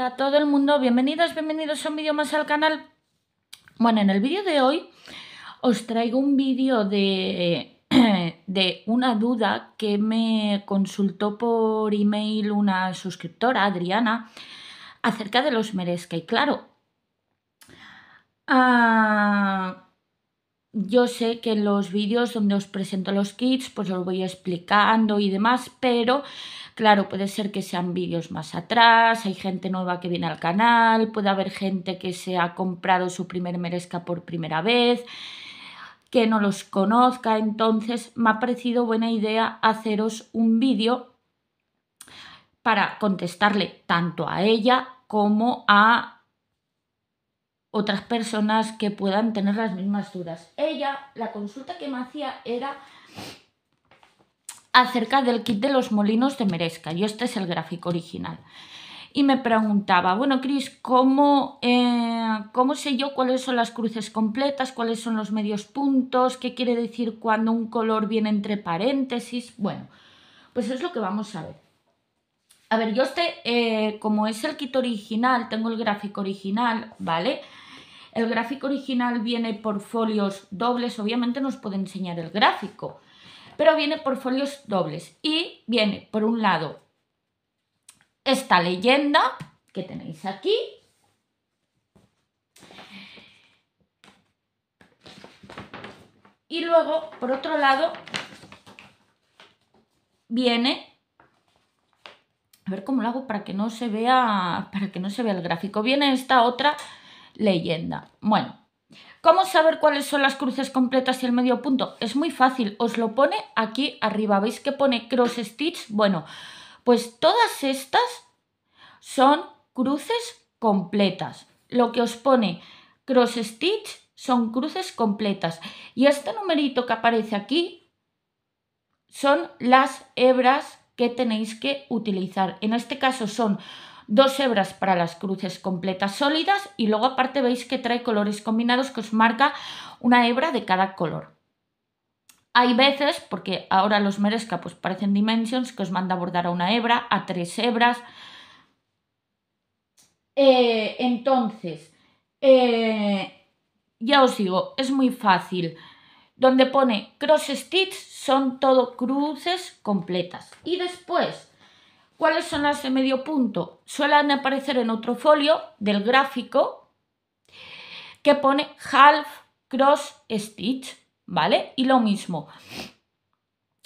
Hola a todo el mundo, bienvenidos, bienvenidos a un vídeo más al canal. Bueno, en el vídeo de hoy os traigo un vídeo de, de una duda que me consultó por email una suscriptora, Adriana, acerca de los merezca. Y claro, ah, yo sé que en los vídeos donde os presento los kits, pues os voy explicando y demás, pero claro, puede ser que sean vídeos más atrás, hay gente nueva que viene al canal, puede haber gente que se ha comprado su primer merezca por primera vez, que no los conozca, entonces me ha parecido buena idea haceros un vídeo para contestarle tanto a ella como a otras personas que puedan tener las mismas dudas. Ella, la consulta que me hacía era acerca del kit de los molinos de Merezca, y este es el gráfico original. Y me preguntaba, bueno, Cris, ¿cómo, eh, ¿cómo sé yo cuáles son las cruces completas, cuáles son los medios puntos, qué quiere decir cuando un color viene entre paréntesis? Bueno, pues es lo que vamos a ver. A ver, yo este, eh, como es el kit original, tengo el gráfico original, ¿vale? El gráfico original viene por folios dobles, obviamente no os puedo enseñar el gráfico, pero viene por folios dobles y viene, por un lado, esta leyenda que tenéis aquí, y luego, por otro lado, viene a ver cómo lo hago para que no se vea, para que no se vea el gráfico. Viene esta otra leyenda. Bueno, ¿Cómo saber cuáles son las cruces completas y el medio punto? Es muy fácil, os lo pone aquí arriba. ¿Veis que pone cross stitch? Bueno, pues todas estas son cruces completas. Lo que os pone cross stitch son cruces completas. Y este numerito que aparece aquí son las hebras que tenéis que utilizar. En este caso son dos hebras para las cruces completas sólidas y luego aparte veis que trae colores combinados que os marca una hebra de cada color. Hay veces, porque ahora los merezca pues parecen dimensions, que os manda a bordar a una hebra, a tres hebras. Eh, entonces, eh, ya os digo, es muy fácil donde pone cross stitch, son todo cruces completas. Y después, ¿cuáles son las de medio punto? Suelen aparecer en otro folio del gráfico que pone half cross stitch, ¿vale? Y lo mismo.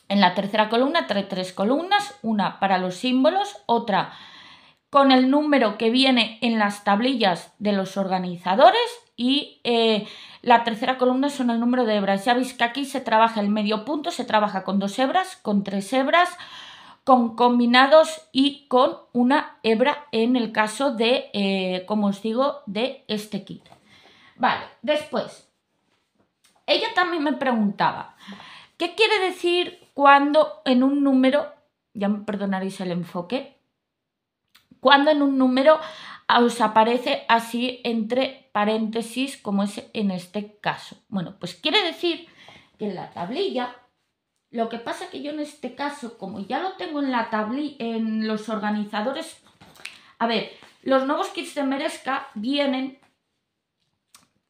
En la tercera columna tres columnas, una para los símbolos, otra con el número que viene en las tablillas de los organizadores y eh, la tercera columna son el número de hebras. Ya veis que aquí se trabaja el medio punto, se trabaja con dos hebras, con tres hebras, con combinados y con una hebra en el caso de, eh, como os digo, de este kit. Vale, después, ella también me preguntaba, ¿qué quiere decir cuando en un número, ya me perdonaréis el enfoque, cuando en un número os aparece así entre paréntesis como es en este caso. Bueno, pues quiere decir que en la tablilla, lo que pasa que yo en este caso, como ya lo tengo en la tablilla, en los organizadores, a ver, los nuevos kits de Merezca vienen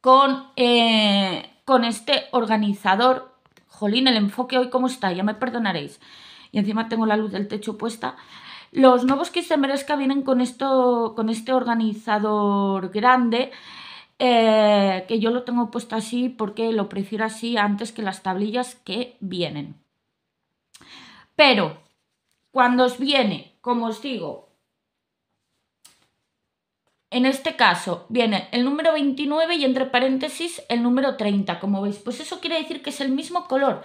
con, eh, con este organizador. Jolín, el enfoque hoy cómo está, ya me perdonaréis. Y encima tengo la luz del techo puesta. Los nuevos que se Merezca vienen con, esto, con este organizador grande, eh, que yo lo tengo puesto así porque lo prefiero así antes que las tablillas que vienen. Pero cuando os viene, como os digo, en este caso viene el número 29 y entre paréntesis el número 30, como veis. Pues eso quiere decir que es el mismo color.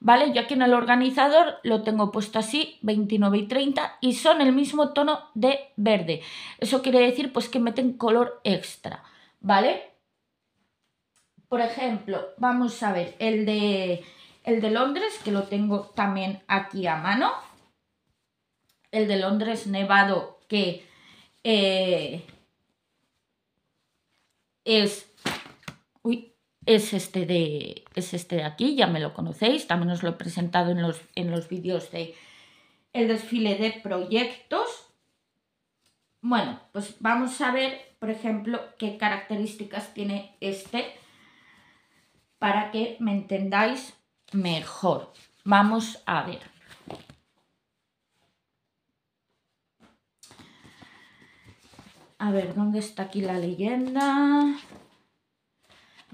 ¿vale? Yo aquí en el organizador lo tengo puesto así, 29 y 30, y son el mismo tono de verde. Eso quiere decir pues que meten color extra, ¿vale? Por ejemplo, vamos a ver el de, el de Londres, que lo tengo también aquí a mano. El de Londres nevado que eh, es... Uy, es este de, este de aquí, ya me lo conocéis, también os lo he presentado en los, vídeos de el desfile de proyectos. Bueno, pues vamos a ver, por ejemplo, qué características tiene este para que me entendáis mejor. Vamos a ver. A ver, ¿dónde está aquí la leyenda?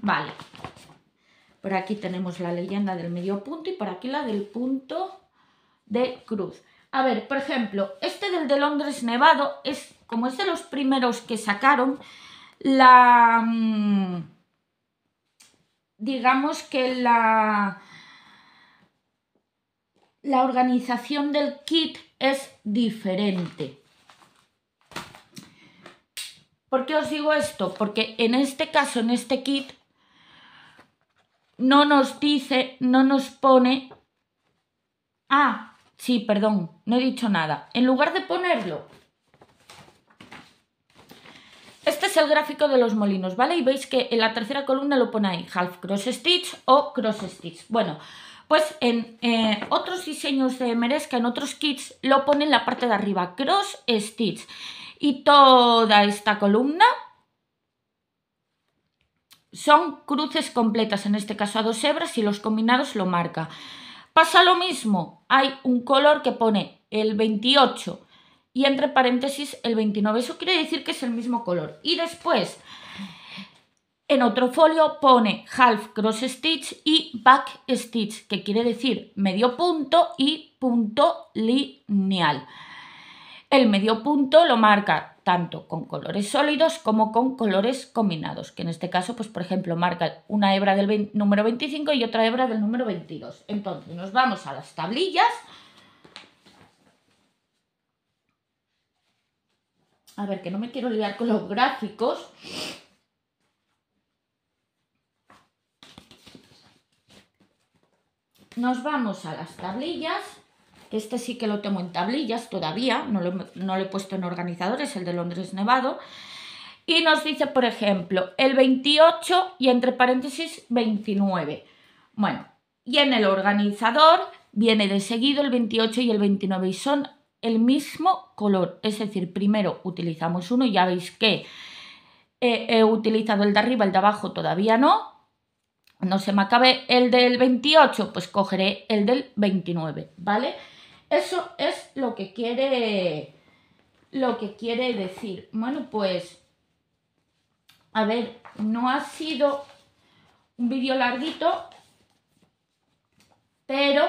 Vale. Por aquí tenemos la leyenda del medio punto y por aquí la del punto de cruz. A ver, por ejemplo, este del de Londres nevado es, como es de los primeros que sacaron, la... Mm, digamos que la... la organización del kit es diferente. ¿Por qué os digo esto? Porque en este caso, en este kit, no nos dice, no nos pone... Ah, sí, perdón, no he dicho nada. En lugar de ponerlo... Este es el gráfico de los molinos, ¿vale? Y veis que en la tercera columna lo pone ahí, half cross stitch o cross stitch. Bueno, pues en eh, otros diseños de que en otros kits, lo pone en la parte de arriba, cross stitch. Y toda esta columna son cruces completas, en este caso a dos hebras y los combinados lo marca. Pasa lo mismo, hay un color que pone el 28 y entre paréntesis el 29, eso quiere decir que es el mismo color. Y después, en otro folio pone half cross stitch y back stitch, que quiere decir medio punto y punto lineal. El medio punto lo marca tanto con colores sólidos como con colores combinados, que en este caso, pues por ejemplo, marca una hebra del número 25 y otra hebra del número 22. Entonces nos vamos a las tablillas. A ver, que no me quiero liar con los gráficos. Nos vamos a las tablillas este sí que lo tengo en tablillas todavía, no lo, he puesto en organizadores, el de Londres Nevado. Y nos dice, por ejemplo, el 28 y entre paréntesis 29. Bueno, y en el organizador viene de seguido el 28 y el 29 y son el mismo color. Es decir, primero utilizamos uno, ya veis que eh, he utilizado el de arriba, el de abajo todavía no. No se me acabe el del 28, pues cogeré el del 29, ¿vale? Eso es lo que quiere, lo que quiere decir. Bueno, pues, a ver, no ha sido un vídeo larguito, pero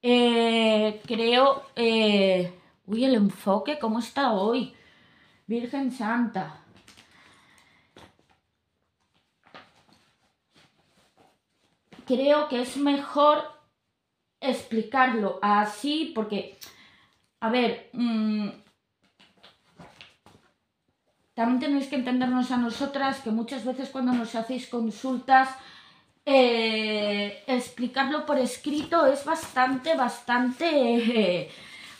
eh, creo, eh, uy, el enfoque, ¿cómo está hoy? Virgen Santa. Creo que es mejor explicarlo así porque, a ver, mm, también tenéis que entendernos a nosotras que muchas veces cuando nos hacéis consultas, eh, explicarlo por escrito es bastante, bastante eh,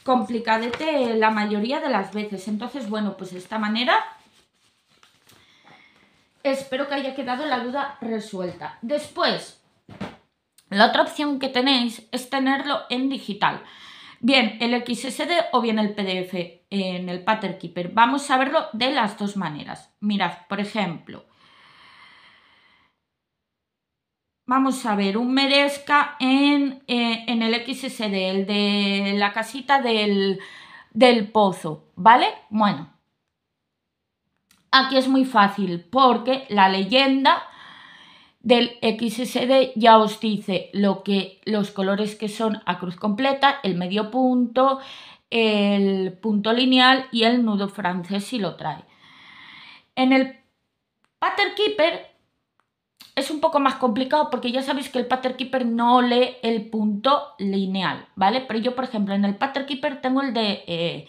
complicadete la mayoría de las veces. Entonces, bueno, pues de esta manera espero que haya quedado la duda resuelta. Después, la otra opción que tenéis es tenerlo en digital. Bien, el XSD o bien el PDF en el Pattern Keeper. Vamos a verlo de las dos maneras. Mirad, por ejemplo, vamos a ver un merezca eh, en, el XSD, el de la casita del, del pozo, ¿vale? Bueno, aquí es muy fácil porque la leyenda del XSD ya os dice lo que, los colores que son a cruz completa, el medio punto, el punto lineal y el nudo francés si lo trae. En el Pattern Keeper es un poco más complicado porque ya sabéis que el Pattern Keeper no lee el punto lineal, ¿vale? Pero yo, por ejemplo, en el Pattern Keeper tengo el de, eh,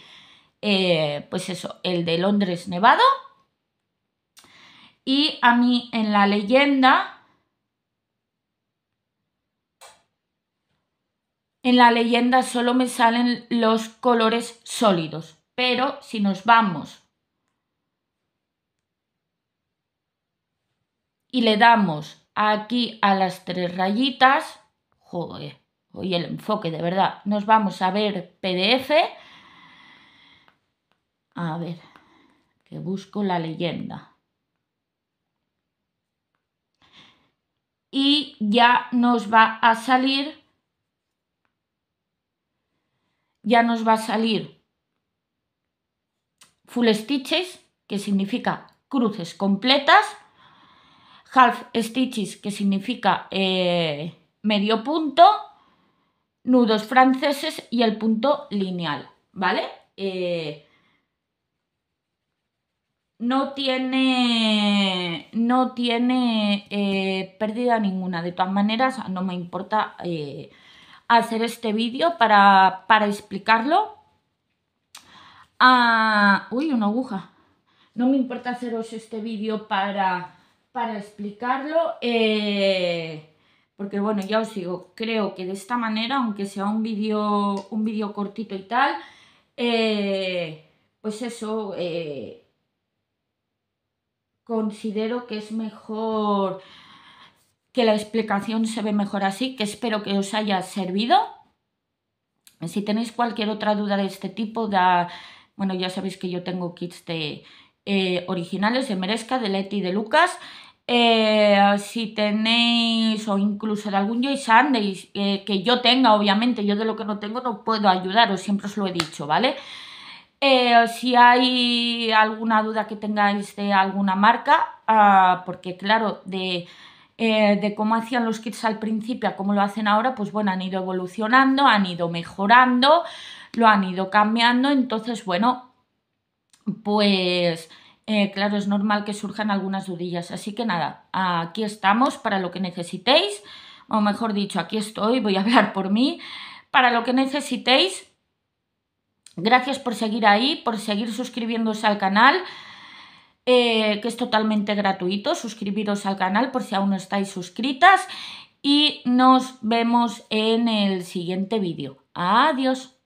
eh, pues eso, el de Londres nevado. Y a mí en la leyenda en la leyenda solo me salen los colores sólidos, pero si nos vamos y le damos aquí a las tres rayitas, joder, hoy el enfoque de verdad, nos vamos a ver PDF, a ver, que busco la leyenda. Y ya nos va a salir ya nos va a salir full stitches, que significa cruces completas, half stitches, que significa eh, medio punto, nudos franceses y el punto lineal, ¿vale? Eh, no tiene, no tiene eh, pérdida ninguna, de todas maneras no me importa hacer este vídeo para, para explicarlo. Ah, uy, una aguja. No me importa haceros este vídeo para, para explicarlo. Eh, porque bueno, ya os digo, creo que de esta manera, aunque sea un vídeo un vídeo cortito y tal, eh, pues eso, eh, considero que es mejor que la explicación se ve mejor así, que espero que os haya servido. Si tenéis cualquier otra duda de este tipo, bueno, ya sabéis que yo tengo kits de eh, originales de Merezca, de Leti de Lucas. Eh, si tenéis o incluso de algún Joy Sandy eh, que yo tenga, obviamente, yo de lo que no tengo no puedo ayudaros, siempre os lo he dicho, ¿vale? si hay alguna duda que tengáis de alguna marca, ah, porque claro, de eh, de cómo hacían los kits al principio a cómo lo hacen ahora, pues bueno, han ido evolucionando, han ido mejorando, lo han ido cambiando, entonces bueno, pues eh, claro, es normal que surjan algunas dudillas, así que nada, aquí estamos para lo que necesitéis, o mejor dicho, aquí estoy, voy a hablar por mí, para lo que necesitéis. Gracias por seguir ahí, por seguir suscribiéndose al canal. Eh, que es totalmente gratuito. Suscribiros al canal por si aún no estáis suscritas y nos vemos en el siguiente vídeo. Adiós.